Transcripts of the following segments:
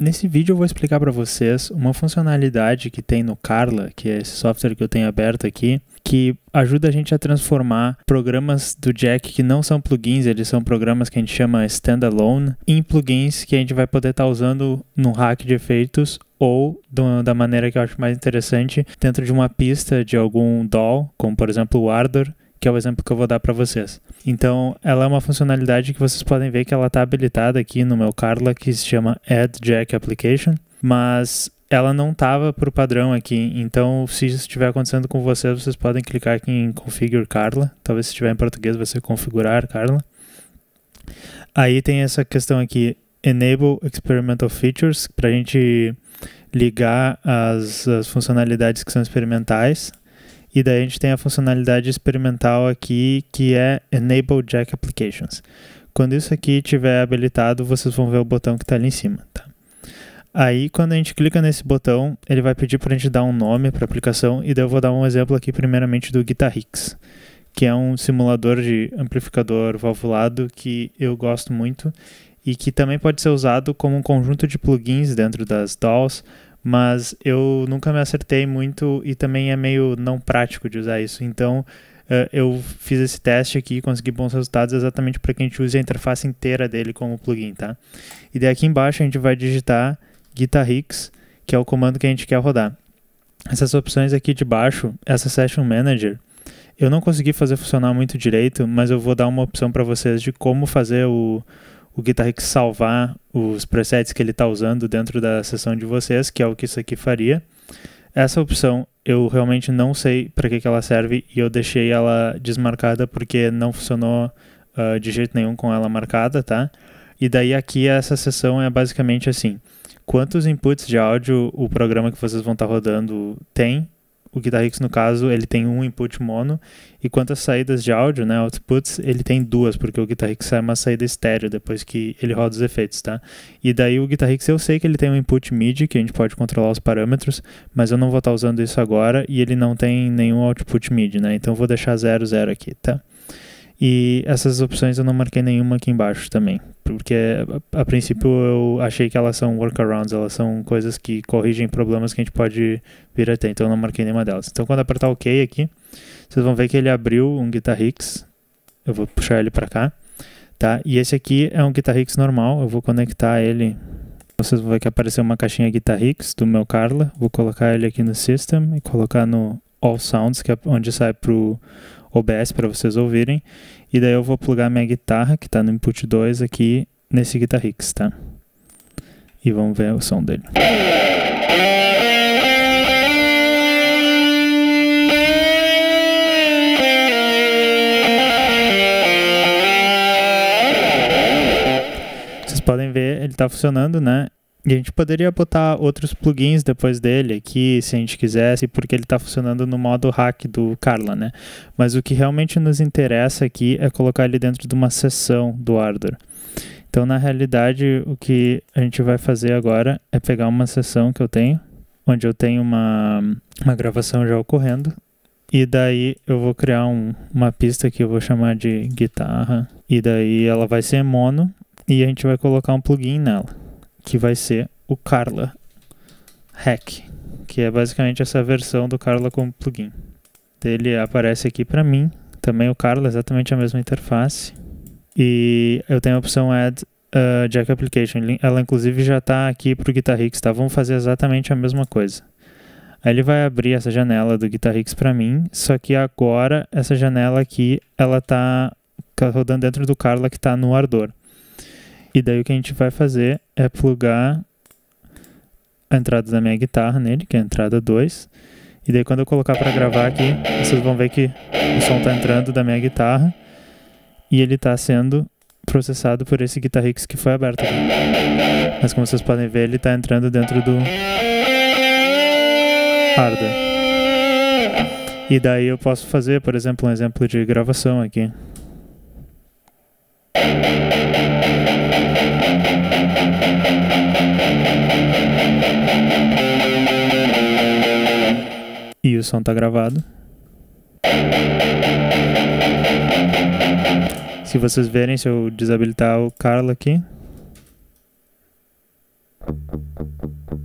Nesse vídeo eu vou explicar para vocês uma funcionalidade que tem no Carla, que é esse software que eu tenho aberto aqui, que ajuda a gente a transformar programas do Jack que não são plugins, eles são programas que a gente chama standalone, em plugins que a gente vai poder estar tá usando no hack de efeitos ou do, da maneira que eu acho mais interessante dentro de uma pista de algum DAW, como por exemplo o Ardor, que é o exemplo que eu vou dar para vocês. Então, ela é uma funcionalidade que vocês podem ver que ela está habilitada aqui no meu Carla, que se chama Add Jack Application, mas ela não estava por padrão aqui. Então, se isso estiver acontecendo com vocês, vocês podem clicar aqui em Configure Carla. Talvez se estiver em português vai ser Configurar Carla. Aí tem essa questão aqui, Enable Experimental Features, para a gente ligar as, as funcionalidades que são experimentais e daí a gente tem a funcionalidade experimental aqui que é Enable Jack Applications. Quando isso aqui estiver habilitado, vocês vão ver o botão que está ali em cima. Tá? Aí, quando a gente clica nesse botão, ele vai pedir para a gente dar um nome para a aplicação, e daí eu vou dar um exemplo aqui, primeiramente, do Guitar Hicks, que é um simulador de amplificador valvulado que eu gosto muito e que também pode ser usado como um conjunto de plugins dentro das DAWs mas eu nunca me acertei muito e também é meio não prático de usar isso. Então eh, eu fiz esse teste aqui consegui bons resultados exatamente para que a gente use a interface inteira dele como plugin, tá? E daí aqui embaixo a gente vai digitar Guitar que é o comando que a gente quer rodar. Essas opções aqui de baixo, essa Session Manager, eu não consegui fazer funcionar muito direito, mas eu vou dar uma opção para vocês de como fazer o, o GuitarRig salvar os presets que ele está usando dentro da sessão de vocês, que é o que isso aqui faria. Essa opção eu realmente não sei para que, que ela serve e eu deixei ela desmarcada porque não funcionou uh, de jeito nenhum com ela marcada, tá? E daí aqui essa sessão é basicamente assim, quantos inputs de áudio o programa que vocês vão estar tá rodando tem o Guitar no caso, ele tem um input mono, e quanto às saídas de áudio, né, outputs, ele tem duas, porque o Guitar Hero é sai uma saída estéreo depois que ele roda os efeitos, tá? E daí o Guitar eu sei que ele tem um input MIDI, que a gente pode controlar os parâmetros, mas eu não vou estar tá usando isso agora, e ele não tem nenhum output MIDI, né? Então eu vou deixar 0 aqui, tá? E essas opções eu não marquei nenhuma aqui embaixo também, porque a, a princípio eu achei que elas são workarounds, elas são coisas que corrigem problemas que a gente pode vir a ter, então eu não marquei nenhuma delas. Então quando apertar OK aqui, vocês vão ver que ele abriu um Guitar Hicks, eu vou puxar ele para cá, tá? E esse aqui é um Guitar Hicks normal, eu vou conectar ele, vocês vão ver que apareceu uma caixinha Guitar Hicks do meu Carla, vou colocar ele aqui no System e colocar no All Sounds, que é onde sai pro OBS para vocês ouvirem. E daí eu vou plugar minha guitarra, que está no input 2 aqui, nesse Guitar Hicks, tá? E vamos ver o som dele. Vocês podem ver, ele está funcionando, né? E a gente poderia botar outros plugins depois dele aqui, se a gente quisesse, porque ele está funcionando no modo hack do Carla, né? Mas o que realmente nos interessa aqui é colocar ele dentro de uma sessão do Ardor. Então, na realidade, o que a gente vai fazer agora é pegar uma sessão que eu tenho, onde eu tenho uma, uma gravação já ocorrendo, e daí eu vou criar um, uma pista que eu vou chamar de guitarra, e daí ela vai ser mono, e a gente vai colocar um plugin nela que vai ser o Carla Hack, que é basicamente essa versão do Carla como plugin. Ele aparece aqui para mim, também o Carla, exatamente a mesma interface. E eu tenho a opção Add uh, Jack Application. Ela inclusive já está aqui para o Guitar Hicks, tá? Vamos fazer exatamente a mesma coisa. Aí ele vai abrir essa janela do Guitar Hicks para mim, só que agora essa janela aqui, ela tá, tá rodando dentro do Carla que está no ardor. E daí o que a gente vai fazer é plugar a entrada da minha guitarra nele, que é a entrada 2. E daí quando eu colocar para gravar aqui, vocês vão ver que o som está entrando da minha guitarra e ele está sendo processado por esse Guitarrix que foi aberto. Aqui. Mas como vocês podem ver, ele está entrando dentro do hardware. E daí eu posso fazer, por exemplo, um exemplo de gravação aqui. está gravado. Se vocês verem, se eu desabilitar o Carla aqui.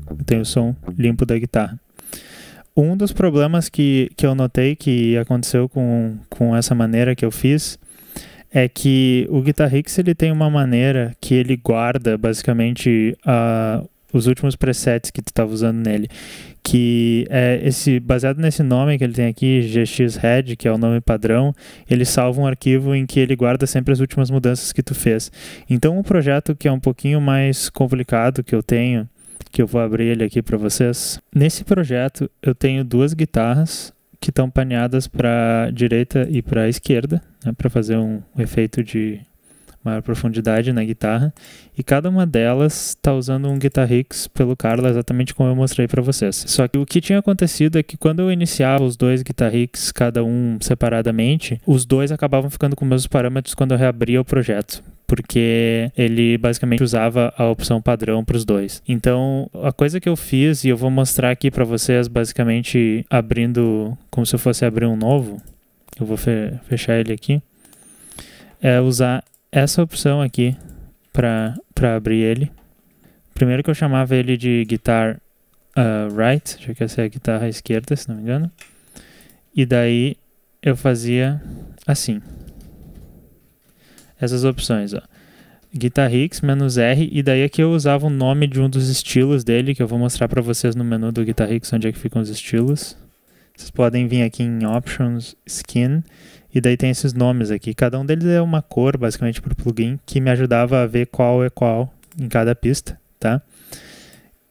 Eu tenho o som limpo da guitarra. Um dos problemas que, que eu notei que aconteceu com, com essa maneira que eu fiz é que o Guitar Hicks ele tem uma maneira que ele guarda basicamente uh, os últimos presets que tu estava usando nele, que é esse baseado nesse nome que ele tem aqui, gxhead, que é o nome padrão, ele salva um arquivo em que ele guarda sempre as últimas mudanças que tu fez. Então, um projeto que é um pouquinho mais complicado que eu tenho, que eu vou abrir ele aqui para vocês. Nesse projeto, eu tenho duas guitarras que estão paneadas para direita e para esquerda, né, para fazer um efeito de maior profundidade na guitarra, e cada uma delas está usando um Guitar Hicks pelo Carla, exatamente como eu mostrei para vocês. Só que o que tinha acontecido é que quando eu iniciava os dois Guitar Hicks, cada um separadamente, os dois acabavam ficando com os mesmos parâmetros quando eu reabria o projeto porque ele basicamente usava a opção padrão para os dois. Então, a coisa que eu fiz e eu vou mostrar aqui para vocês, basicamente abrindo como se eu fosse abrir um novo, eu vou fechar ele aqui, é usar essa opção aqui para abrir ele. Primeiro que eu chamava ele de guitar uh, right, já que essa é a guitarra esquerda, se não me engano. E daí eu fazia assim. Essas opções, ó. Guitar Hicks, menos R, e daí aqui eu usava o nome de um dos estilos dele, que eu vou mostrar para vocês no menu do Guitar Hicks, onde é que ficam os estilos. Vocês podem vir aqui em Options, Skin, e daí tem esses nomes aqui. Cada um deles é uma cor, basicamente, para o plugin, que me ajudava a ver qual é qual em cada pista, tá?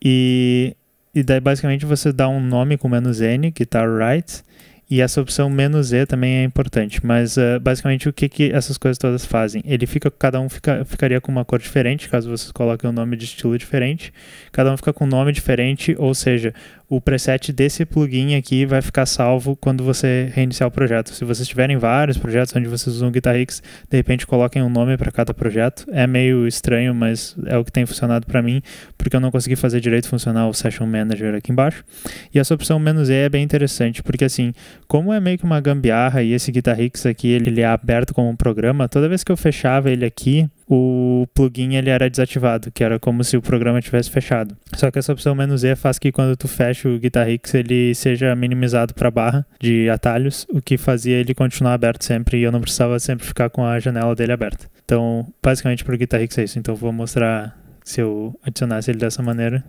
E, e daí, basicamente, você dá um nome com menos "-n", que está right, e essa opção menos "-e", também é importante. Mas, uh, basicamente, o que, que essas coisas todas fazem? Ele fica, cada um fica, ficaria com uma cor diferente, caso vocês coloquem um nome de estilo diferente. Cada um fica com um nome diferente, ou seja, o preset desse plugin aqui vai ficar salvo quando você reiniciar o projeto. Se vocês tiverem vários projetos onde vocês usam Guitar de repente coloquem um nome para cada projeto. É meio estranho, mas é o que tem funcionado para mim, porque eu não consegui fazer direito funcionar o Session Manager aqui embaixo. E essa opção "-e", é bem interessante, porque assim, como é meio que uma gambiarra e esse Guitar aqui, ele é aberto como um programa, toda vez que eu fechava ele aqui, o plugin ele era desativado, que era como se o programa tivesse fechado. Só que essa opção "-e" faz que quando tu fecha o Guitar Hicks ele seja minimizado para a barra de atalhos, o que fazia ele continuar aberto sempre e eu não precisava sempre ficar com a janela dele aberta. Então, basicamente para o Guitar Hicks é isso. Então vou mostrar se eu adicionasse ele dessa maneira.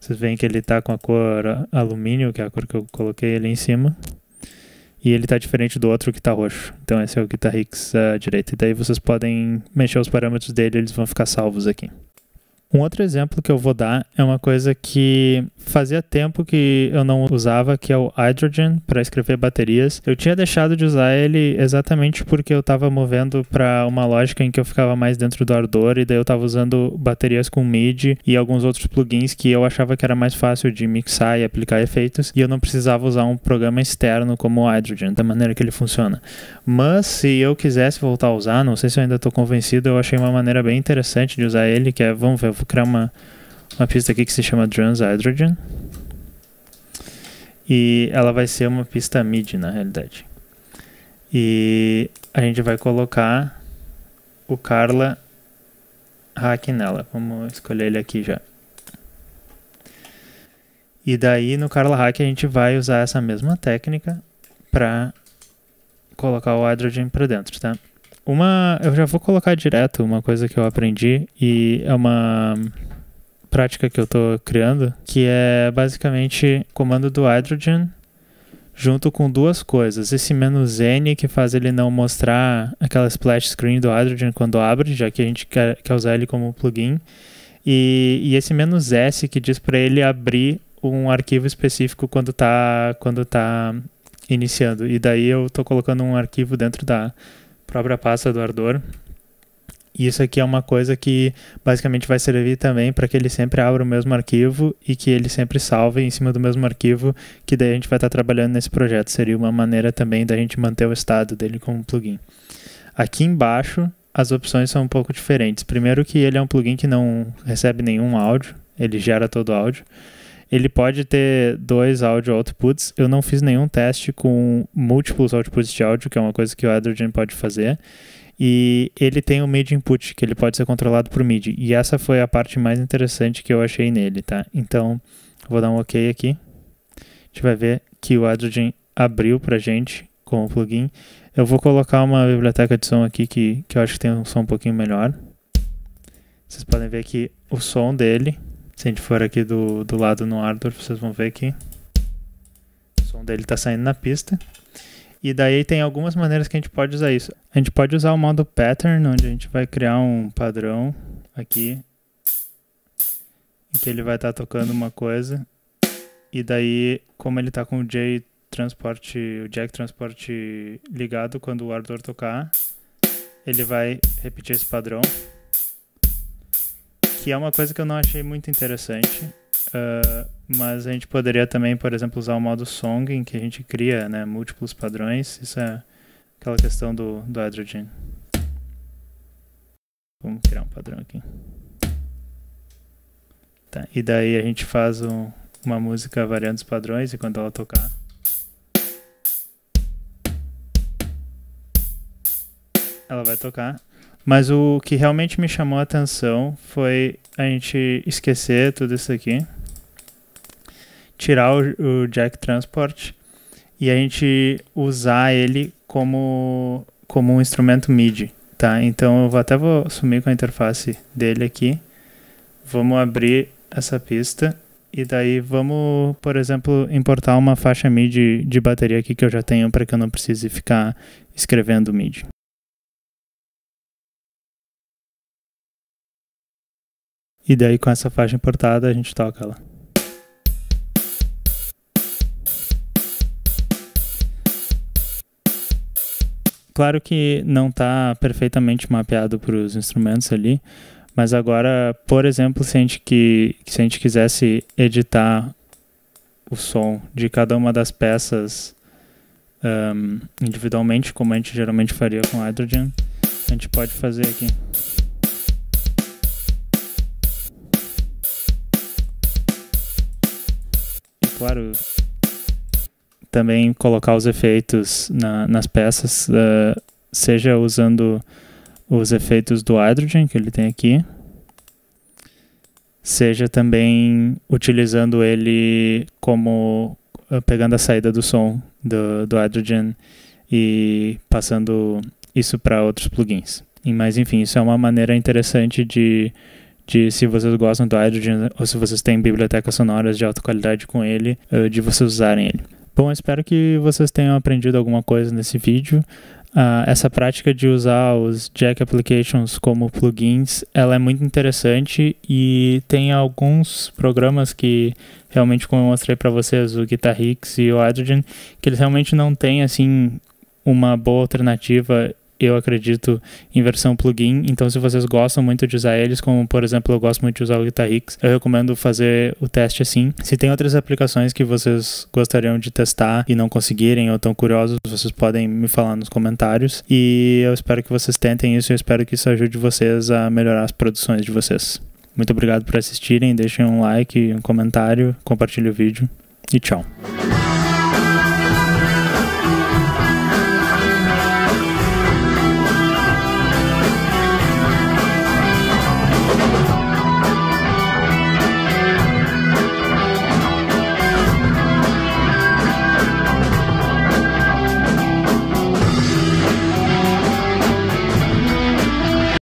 Vocês veem que ele está com a cor alumínio, que é a cor que eu coloquei ali em cima e ele está diferente do outro que está roxo. Então esse é o guitar Hicks à ah, direita. E daí vocês podem mexer os parâmetros dele, eles vão ficar salvos aqui. Um outro exemplo que eu vou dar é uma coisa que fazia tempo que eu não usava, que é o Hydrogen para escrever baterias. Eu tinha deixado de usar ele exatamente porque eu estava movendo para uma lógica em que eu ficava mais dentro do ardor e daí eu estava usando baterias com MIDI e alguns outros plugins que eu achava que era mais fácil de mixar e aplicar efeitos e eu não precisava usar um programa externo como o Hydrogen, da maneira que ele funciona. Mas se eu quisesse voltar a usar, não sei se eu ainda estou convencido, eu achei uma maneira bem interessante de usar ele, que é, vamos ver, vou criar uma, uma pista aqui que se chama Trans Hydrogen. E ela vai ser uma pista mid na realidade. E a gente vai colocar o Carla Hack nela. Vamos escolher ele aqui já. E daí no Carla Hack a gente vai usar essa mesma técnica para colocar o hydrogen para dentro, tá? Uma, eu já vou colocar direto uma coisa que eu aprendi e é uma prática que eu estou criando, que é basicamente comando do hydrogen junto com duas coisas. Esse menos "-n", que faz ele não mostrar aquela splash screen do hydrogen quando abre, já que a gente quer, quer usar ele como plugin. E, e esse menos "-s", que diz para ele abrir um arquivo específico quando está quando tá iniciando. E daí eu estou colocando um arquivo dentro da própria pasta do ardor. E isso aqui é uma coisa que basicamente vai servir também para que ele sempre abra o mesmo arquivo e que ele sempre salve em cima do mesmo arquivo, que daí a gente vai estar tá trabalhando nesse projeto. Seria uma maneira também da gente manter o estado dele como plugin. Aqui embaixo as opções são um pouco diferentes. Primeiro que ele é um plugin que não recebe nenhum áudio, ele gera todo o áudio ele pode ter dois áudio outputs. Eu não fiz nenhum teste com múltiplos outputs de áudio, que é uma coisa que o Adrogen pode fazer. E ele tem um MIDI input, que ele pode ser controlado por MIDI. E essa foi a parte mais interessante que eu achei nele, tá? Então, vou dar um OK aqui. A gente vai ver que o Adrogen abriu pra gente com o plugin. Eu vou colocar uma biblioteca de som aqui que, que eu acho que tem um som um pouquinho melhor. Vocês podem ver que o som dele se a gente for aqui do, do lado no hardware, vocês vão ver que o som dele está saindo na pista. E daí tem algumas maneiras que a gente pode usar isso. A gente pode usar o modo pattern, onde a gente vai criar um padrão aqui em que ele vai estar tá tocando uma coisa. E daí, como ele está com o J transporte, o jack transporte ligado quando o hardware tocar, ele vai repetir esse padrão que é uma coisa que eu não achei muito interessante. Uh, mas a gente poderia também, por exemplo, usar o modo song, em que a gente cria né, múltiplos padrões. Isso é aquela questão do, do Adrogen. Vamos criar um padrão aqui. Tá, e daí a gente faz um, uma música variando os padrões e quando ela tocar. Ela vai tocar mas o que realmente me chamou a atenção foi a gente esquecer tudo isso aqui, tirar o, o Jack Transport e a gente usar ele como, como um instrumento MIDI, tá? Então eu vou, até vou sumir com a interface dele aqui. Vamos abrir essa pista e daí vamos, por exemplo, importar uma faixa MIDI de bateria aqui que eu já tenho para que eu não precise ficar escrevendo MIDI. E daí com essa faixa importada a gente toca lá. Claro que não está perfeitamente mapeado para os instrumentos ali, mas agora, por exemplo, se a gente, que, se a gente quisesse editar o som de cada uma das peças um, individualmente, como a gente geralmente faria com Hydrogen, a gente pode fazer aqui. claro, também colocar os efeitos na, nas peças, uh, seja usando os efeitos do Hydrogen que ele tem aqui, seja também utilizando ele como uh, pegando a saída do som do, do Hydrogen e passando isso para outros plugins. mas enfim, isso é uma maneira interessante de de se vocês gostam do Hydrogen ou se vocês têm bibliotecas sonoras de alta qualidade com ele, eh, de vocês usarem ele. Bom, espero que vocês tenham aprendido alguma coisa nesse vídeo. Uh, essa prática de usar os Jack Applications como plugins, ela é muito interessante e tem alguns programas que realmente como eu mostrei para vocês, o Guitar Hicks e o Hydrogen, que eles realmente não têm assim uma boa alternativa eu acredito, em versão plugin. Então, se vocês gostam muito de usar eles, como por exemplo, eu gosto muito de usar o Guitar Hicks, eu recomendo fazer o teste assim. Se tem outras aplicações que vocês gostariam de testar e não conseguirem ou estão curiosos, vocês podem me falar nos comentários. E eu espero que vocês tentem isso, eu espero que isso ajude vocês a melhorar as produções de vocês. Muito obrigado por assistirem, deixem um like, um comentário, compartilhe o vídeo e tchau.